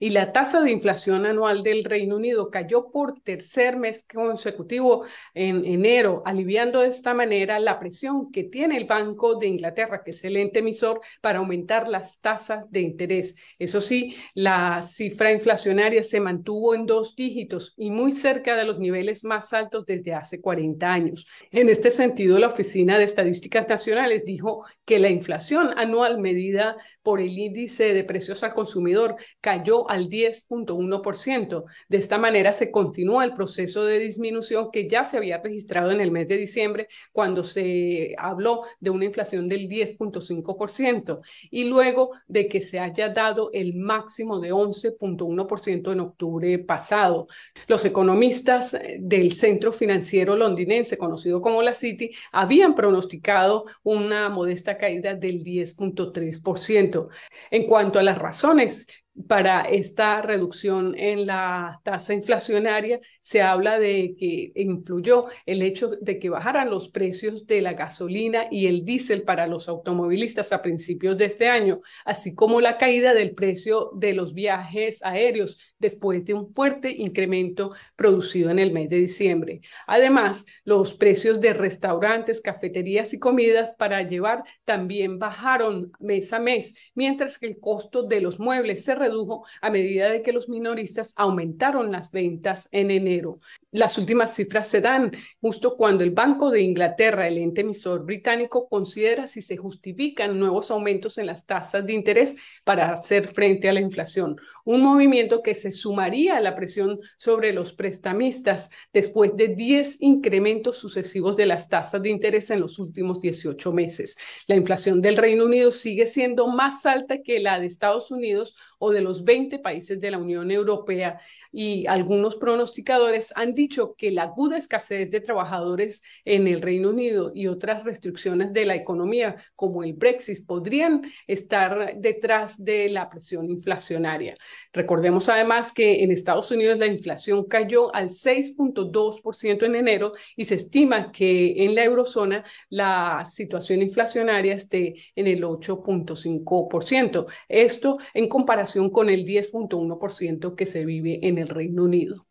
y la tasa de inflación anual del Reino Unido cayó por tercer mes consecutivo en enero, aliviando de esta manera la presión que tiene el Banco de Inglaterra, que es el ente emisor, para aumentar las tasas de interés. Eso sí, la cifra inflacionaria se mantuvo en dos dígitos y muy cerca de los niveles más altos desde hace 40 años. En este sentido, la Oficina de Estadísticas Nacionales dijo que la inflación anual medida por el índice de precios al consumidor cayó al 10.1%. De esta manera se continúa el proceso de disminución que ya se había registrado en el mes de diciembre cuando se habló de una inflación del 10.5% y luego de que se haya dado el máximo de 11.1% en octubre pasado. Los economistas eh, del centro financiero londinense conocido como la City habían pronosticado una modesta caída del 10.3%. En cuanto a las razones para esta reducción en la tasa inflacionaria, se habla de que influyó el hecho de que bajaran los precios de la gasolina y el diésel para los automovilistas a principios de este año, así como la caída del precio de los viajes aéreos después de un fuerte incremento producido en el mes de diciembre. Además, los precios de restaurantes, cafeterías y comidas para llevar también bajaron mes a mes, mientras que el costo de los muebles se redujo a medida de que los minoristas aumentaron las ventas en enero. Las últimas cifras se dan justo cuando el Banco de Inglaterra, el ente emisor británico, considera si se justifican nuevos aumentos en las tasas de interés para hacer frente a la inflación. Un movimiento que se sumaría a la presión sobre los prestamistas después de 10 incrementos sucesivos de las tasas de interés en los últimos 18 meses. La inflación del Reino Unido sigue siendo más alta que la de Estados Unidos, o de los 20 países de la Unión Europea y algunos pronosticadores han dicho que la aguda escasez de trabajadores en el Reino Unido y otras restricciones de la economía como el Brexit podrían estar detrás de la presión inflacionaria. Recordemos además que en Estados Unidos la inflación cayó al 6.2% en enero y se estima que en la eurozona la situación inflacionaria esté en el 8.5%. Esto en comparación con el 10.1% que se vive en el Reino Unido.